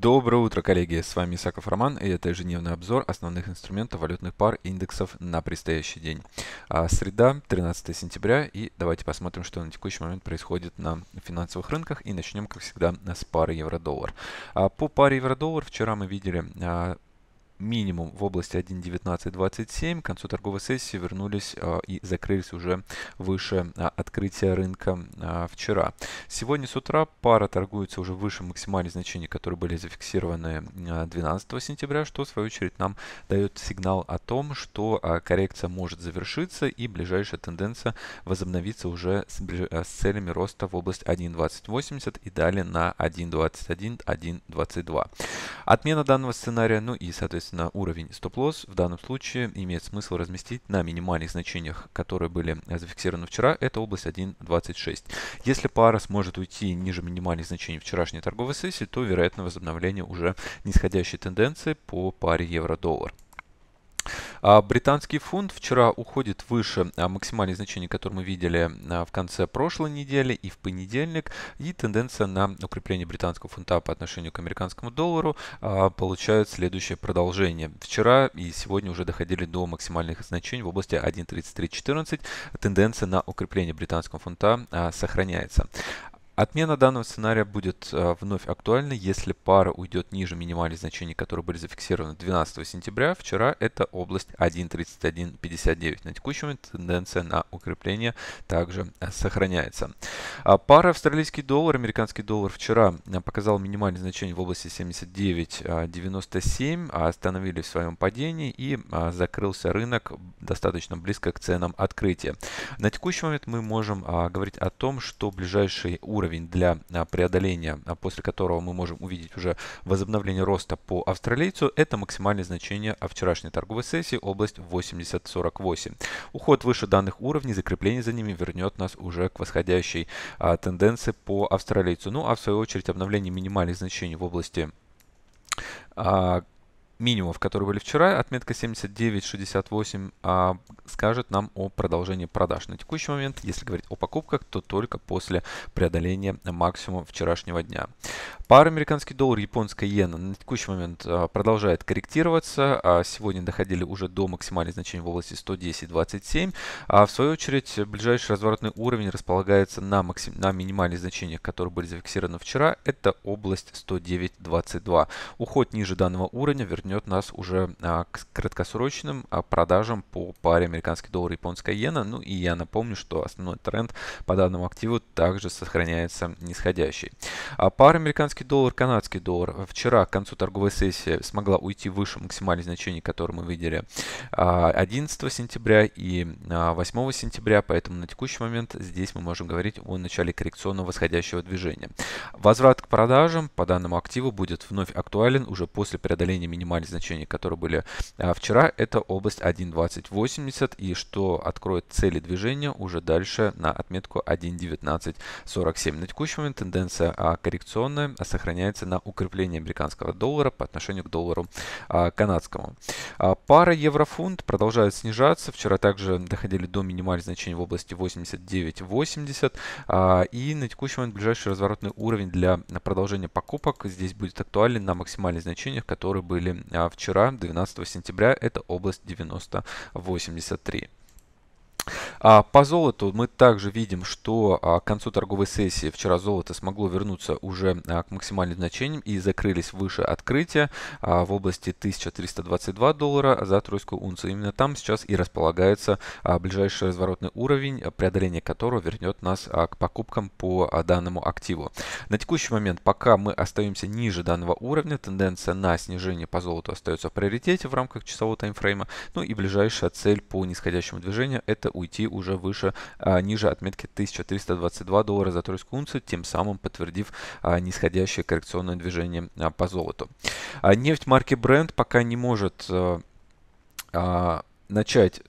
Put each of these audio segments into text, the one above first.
Доброе утро, коллеги! С вами Исаков Роман и это ежедневный обзор основных инструментов валютных пар и индексов на предстоящий день. А, среда, 13 сентября и давайте посмотрим, что на текущий момент происходит на финансовых рынках и начнем, как всегда, с пары евро-доллар. А, по паре евро-доллар вчера мы видели а, минимум в области 1.1927. К концу торговой сессии вернулись а, и закрылись уже выше а, открытия рынка а, вчера. Сегодня с утра пара торгуется уже выше максимальных значений, которые были зафиксированы 12 сентября, что в свою очередь нам дает сигнал о том, что коррекция может завершиться и ближайшая тенденция возобновится уже с, целями роста в область 1.2080 и далее на 1.21, 1.22. Отмена данного сценария, ну и, соответственно, Соответственно, уровень стоп-лосс в данном случае имеет смысл разместить на минимальных значениях, которые были э, зафиксированы вчера. Это область 1.26. Если пара сможет уйти ниже минимальных значений вчерашней торговой сессии, то вероятно возобновление уже нисходящей тенденции по паре евро-доллар. А, британский фунт вчера уходит выше а, максимальных значений, которые мы видели а, в конце прошлой недели и в понедельник. И тенденция на укрепление британского фунта по отношению к американскому доллару получает следующее продолжение. Вчера и сегодня уже доходили до максимальных значений в области 1.3314. Тенденция на укрепление британского фунта сохраняется. Отмена данного сценария будет э, вновь актуальна, если пара уйдет ниже минимальных значений, которые были зафиксированы 12 сентября. Вчера это область 1.3159. На текущем момент тенденция на укрепление также э, сохраняется. А пара австралийский доллар, американский доллар вчера э, показал минимальные значения в области 79.97, а остановились в своем падении и закрылся рынок достаточно близко к ценам открытия. На текущий момент мы можем а, говорить о том, что ближайший уровень для а, преодоления, а, после которого мы можем увидеть уже возобновление роста по австралийцу, это максимальное значение о вчерашней торговой сессии, область 80.48. Уход выше данных уровней, закрепление за ними вернет нас уже к восходящей тенденции по австралийцу. Ну а в свою очередь обновление минимальных значений в области минимумов, которые были вчера, отметка 79.68 а, скажет нам о продолжении продаж. На текущий момент, если говорить о покупках, то только после преодоления максимума вчерашнего дня. Пара американский доллар, японская иена на текущий момент а, продолжает корректироваться. А, сегодня доходили уже до максимальных значений в области 110.27. А в свою очередь, ближайший разворотный уровень располагается на, максим... на минимальных значениях, которые были зафиксированы вчера. Это область 109.22. Уход ниже данного уровня вернется вернет нас уже а, к краткосрочным а, продажам по паре американский доллар и японская иена. Ну и я напомню, что основной тренд по данному активу также сохраняется нисходящий. А пара американский доллар, канадский доллар. Вчера к концу торговой сессии смогла уйти выше максимальных значений, которые мы видели 11 а, сентября и 8 а, сентября, поэтому на текущий момент здесь мы можем говорить о начале коррекционного восходящего движения. Возврат к продажам по данному активу будет вновь актуален уже после преодоления минимального минимальные значения, которые были а, вчера, это область 1.2080 и что откроет цели движения уже дальше на отметку 1.1947. На текущий момент тенденция а, коррекционная а, сохраняется на укрепление американского доллара по отношению к доллару канадскому. Пара еврофунт продолжает снижаться. Вчера также доходили до минимальных значений в области 89.80 и на текущий момент ближайший разворотный уровень для продолжения покупок здесь будет актуален на максимальных значениях, которые были а вчера, 12 сентября, это область 9083. А По золоту мы также видим, что а, к концу торговой сессии вчера золото смогло вернуться уже а, к максимальным значениям и закрылись выше открытия а, в области 1322 доллара за тройскую унцию. Именно там сейчас и располагается ближайший разворотный уровень, преодоление которого вернет нас к покупкам по данному активу. На текущий момент, пока мы остаемся ниже данного уровня, тенденция на снижение по золоту остается в приоритете в рамках часового таймфрейма. Ну и ближайшая цель по нисходящему движению это уйти уже выше, а, ниже отметки 1322 доллара за тройскую унцию, тем самым подтвердив а, нисходящее коррекционное движение а, по золоту. Нефть марки Brent пока не может начать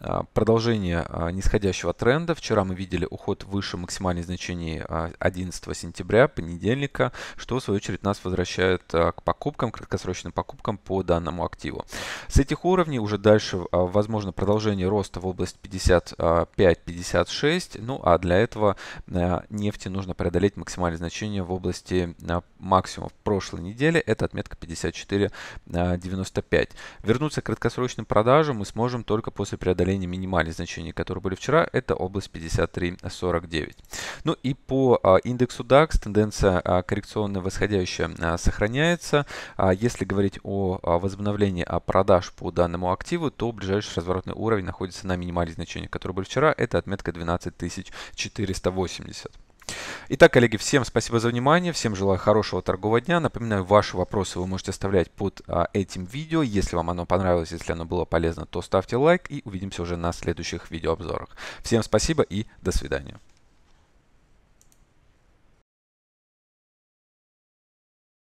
а, продолжение а, нисходящего тренда. Вчера мы видели уход выше максимальной значений 11 а, сентября, понедельника, что в свою очередь нас возвращает к покупкам, краткосрочным покупкам по данному активу. С этих уровней уже дальше возможно продолжение роста в область 55-56, ну а для этого нефти нужно преодолеть максимальное значение в области максимума в прошлой неделе, это отметка 54-95. Вернуться к краткосрочным продажам мы сможем только после преодоления преодоления минимальных значений, которые были вчера, это область 53.49. Ну и по а, индексу DAX тенденция а, коррекционная восходящая а, сохраняется. Если говорить о возобновлении продаж по данному активу, то ближайший разворотный уровень находится на минимальных значениях, которые были вчера, это отметка 12480. Итак, коллеги, всем спасибо за внимание, всем желаю хорошего торгового дня. Напоминаю, ваши вопросы вы можете оставлять под а, этим видео. Если вам оно понравилось, если оно было полезно, то ставьте лайк и увидимся уже на следующих видеообзорах. Всем спасибо и до свидания.